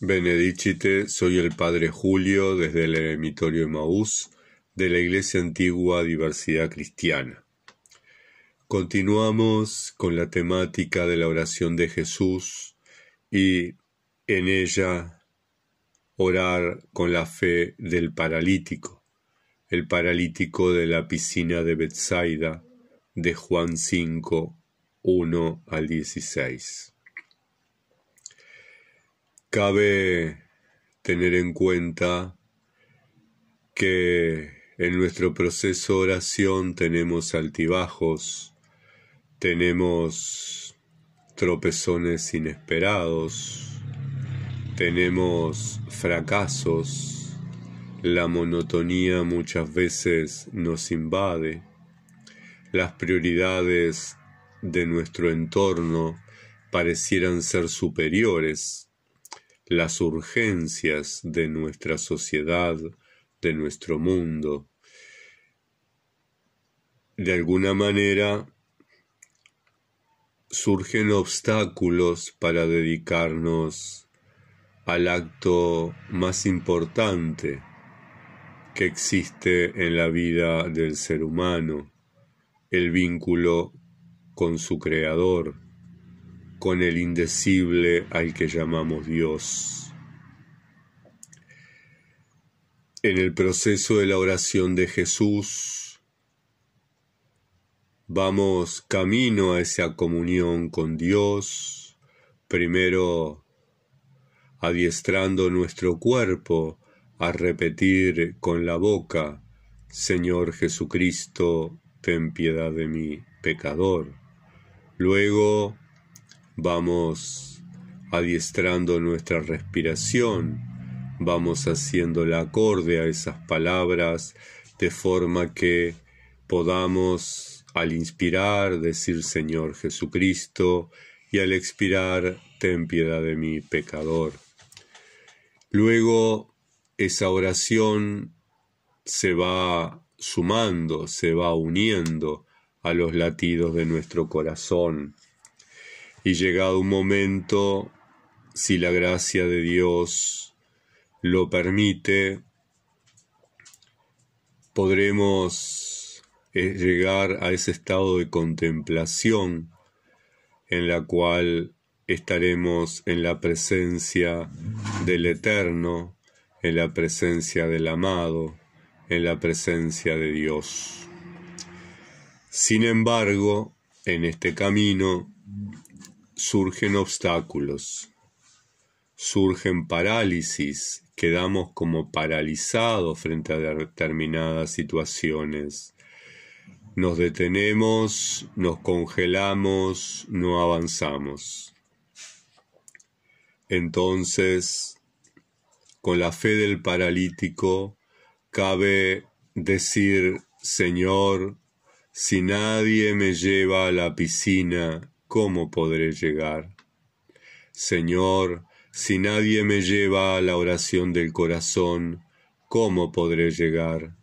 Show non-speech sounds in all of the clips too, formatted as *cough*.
Benedicite, soy el Padre Julio desde el Eremitorio Maús de la Iglesia Antigua Diversidad Cristiana. Continuamos con la temática de la oración de Jesús y en ella orar con la fe del paralítico, el paralítico de la piscina de Bethsaida de Juan 5, 1 al 16. Cabe tener en cuenta que en nuestro proceso de oración tenemos altibajos, tenemos tropezones inesperados, tenemos fracasos, la monotonía muchas veces nos invade, las prioridades de nuestro entorno parecieran ser superiores las urgencias de nuestra sociedad, de nuestro mundo. De alguna manera surgen obstáculos para dedicarnos al acto más importante que existe en la vida del ser humano, el vínculo con su creador con el indecible al que llamamos Dios. En el proceso de la oración de Jesús, vamos camino a esa comunión con Dios, primero adiestrando nuestro cuerpo a repetir con la boca, Señor Jesucristo, ten piedad de mí, pecador. Luego, vamos adiestrando nuestra respiración, vamos haciéndola acorde a esas palabras, de forma que podamos al inspirar decir Señor Jesucristo y al expirar ten piedad de mi pecador. Luego esa oración se va sumando, se va uniendo a los latidos de nuestro corazón. Y llegado un momento, si la gracia de Dios lo permite, podremos eh, llegar a ese estado de contemplación en la cual estaremos en la presencia del Eterno, en la presencia del amado, en la presencia de Dios. Sin embargo, en este camino surgen obstáculos, surgen parálisis, quedamos como paralizados frente a determinadas situaciones. Nos detenemos, nos congelamos, no avanzamos. Entonces, con la fe del paralítico, cabe decir, Señor, si nadie me lleva a la piscina, ¿cómo podré llegar? Señor, si nadie me lleva a la oración del corazón, ¿cómo podré llegar?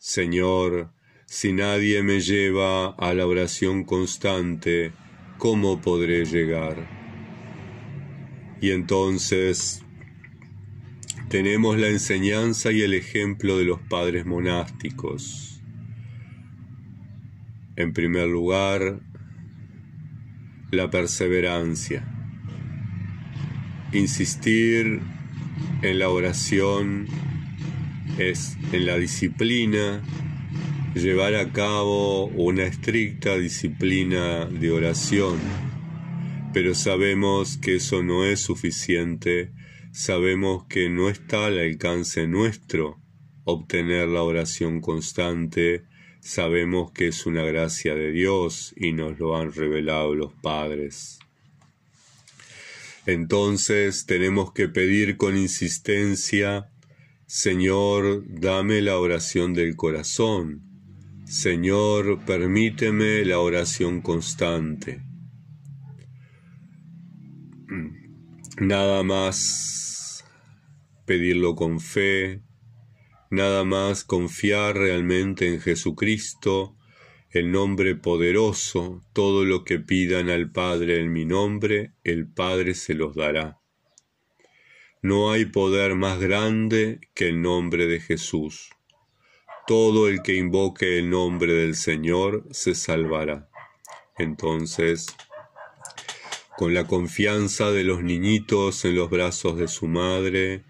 Señor, si nadie me lleva a la oración constante, ¿cómo podré llegar? Y entonces tenemos la enseñanza y el ejemplo de los padres monásticos. En primer lugar, la perseverancia, insistir en la oración, es en la disciplina, llevar a cabo una estricta disciplina de oración. Pero sabemos que eso no es suficiente, sabemos que no está al alcance nuestro obtener la oración constante, Sabemos que es una gracia de Dios y nos lo han revelado los padres. Entonces tenemos que pedir con insistencia, Señor, dame la oración del corazón. Señor, permíteme la oración constante. Mm. Nada más pedirlo con fe, nada más confiar realmente en Jesucristo, el nombre poderoso, todo lo que pidan al Padre en mi nombre, el Padre se los dará. No hay poder más grande que el nombre de Jesús. Todo el que invoque el nombre del Señor se salvará. Entonces, con la confianza de los niñitos en los brazos de su madre,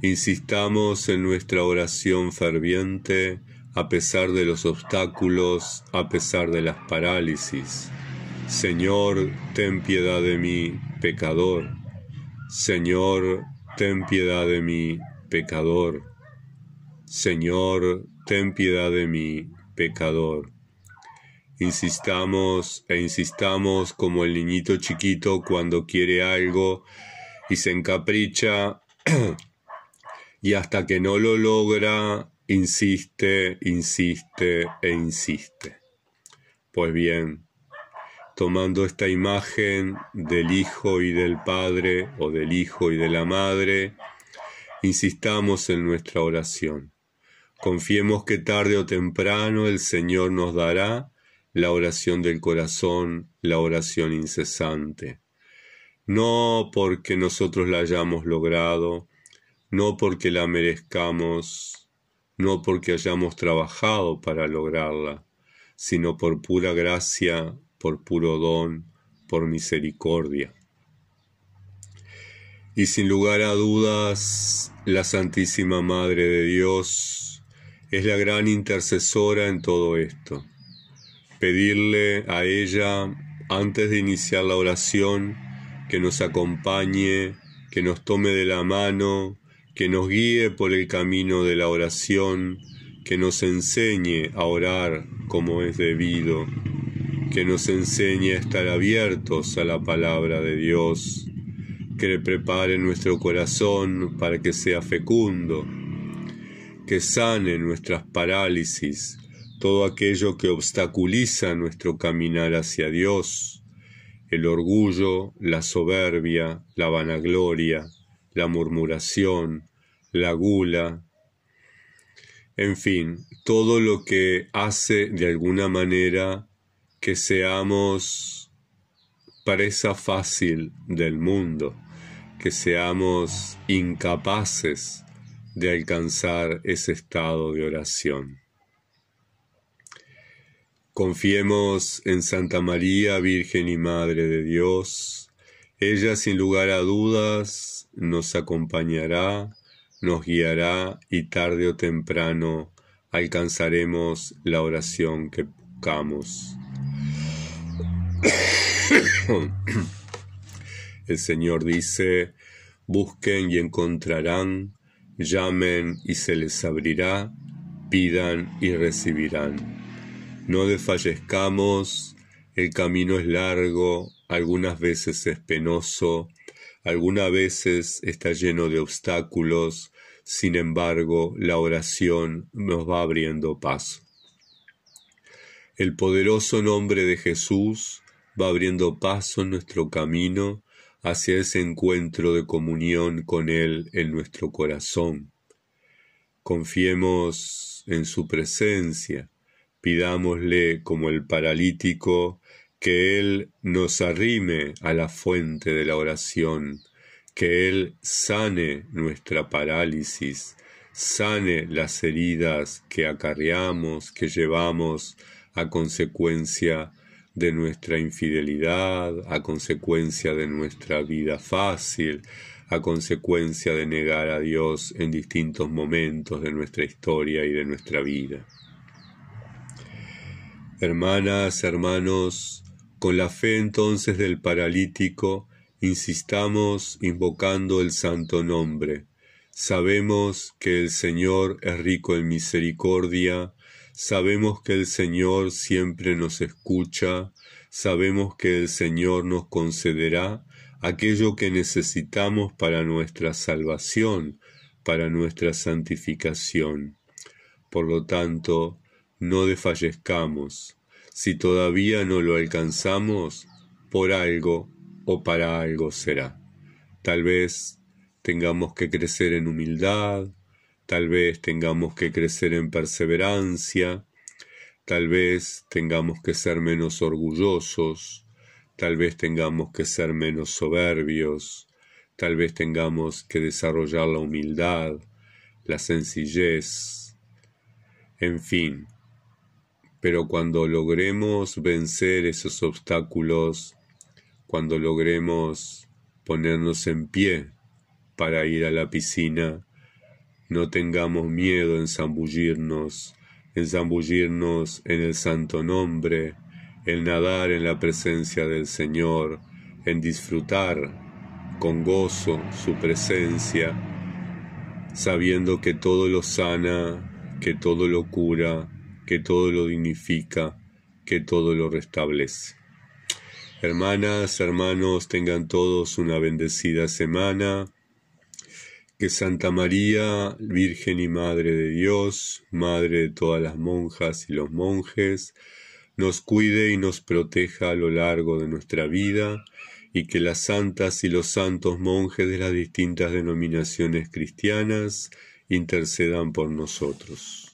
Insistamos en nuestra oración ferviente a pesar de los obstáculos, a pesar de las parálisis. Señor, ten piedad de mí, pecador. Señor, ten piedad de mí, pecador. Señor, ten piedad de mí, pecador. Insistamos e insistamos como el niñito chiquito cuando quiere algo y se encapricha y hasta que no lo logra, insiste, insiste e insiste. Pues bien, tomando esta imagen del Hijo y del Padre o del Hijo y de la Madre, insistamos en nuestra oración. Confiemos que tarde o temprano el Señor nos dará la oración del corazón, la oración incesante. No porque nosotros la hayamos logrado, no porque la merezcamos, no porque hayamos trabajado para lograrla, sino por pura gracia, por puro don, por misericordia. Y sin lugar a dudas, la Santísima Madre de Dios es la gran intercesora en todo esto. Pedirle a ella, antes de iniciar la oración, que nos acompañe, que nos tome de la mano, que nos guíe por el camino de la oración, que nos enseñe a orar como es debido, que nos enseñe a estar abiertos a la palabra de Dios, que le prepare nuestro corazón para que sea fecundo, que sane nuestras parálisis, todo aquello que obstaculiza nuestro caminar hacia Dios, el orgullo, la soberbia, la vanagloria, la murmuración, la gula, en fin, todo lo que hace de alguna manera que seamos presa fácil del mundo, que seamos incapaces de alcanzar ese estado de oración. Confiemos en Santa María, Virgen y Madre de Dios. Ella sin lugar a dudas nos acompañará nos guiará y tarde o temprano alcanzaremos la oración que buscamos. *coughs* El Señor dice, busquen y encontrarán, llamen y se les abrirá, pidan y recibirán. No desfallezcamos, el camino es largo, algunas veces es penoso, algunas veces está lleno de obstáculos, sin embargo, la oración nos va abriendo paso. El poderoso nombre de Jesús va abriendo paso en nuestro camino hacia ese encuentro de comunión con Él en nuestro corazón. Confiemos en su presencia, pidámosle como el paralítico que Él nos arrime a la fuente de la oración, que Él sane nuestra parálisis, sane las heridas que acarreamos, que llevamos a consecuencia de nuestra infidelidad, a consecuencia de nuestra vida fácil, a consecuencia de negar a Dios en distintos momentos de nuestra historia y de nuestra vida. Hermanas, hermanos, con la fe entonces del paralítico, insistamos invocando el santo nombre. Sabemos que el Señor es rico en misericordia, sabemos que el Señor siempre nos escucha, sabemos que el Señor nos concederá aquello que necesitamos para nuestra salvación, para nuestra santificación. Por lo tanto, no desfallezcamos, si todavía no lo alcanzamos, por algo o para algo será. Tal vez tengamos que crecer en humildad, tal vez tengamos que crecer en perseverancia, tal vez tengamos que ser menos orgullosos, tal vez tengamos que ser menos soberbios, tal vez tengamos que desarrollar la humildad, la sencillez, en fin, pero cuando logremos vencer esos obstáculos, cuando logremos ponernos en pie para ir a la piscina, no tengamos miedo en zambullirnos, en zambullirnos en el santo nombre, en nadar en la presencia del Señor, en disfrutar con gozo su presencia, sabiendo que todo lo sana, que todo lo cura, que todo lo dignifica, que todo lo restablece. Hermanas, hermanos, tengan todos una bendecida semana. Que Santa María, Virgen y Madre de Dios, Madre de todas las monjas y los monjes, nos cuide y nos proteja a lo largo de nuestra vida, y que las santas y los santos monjes de las distintas denominaciones cristianas intercedan por nosotros.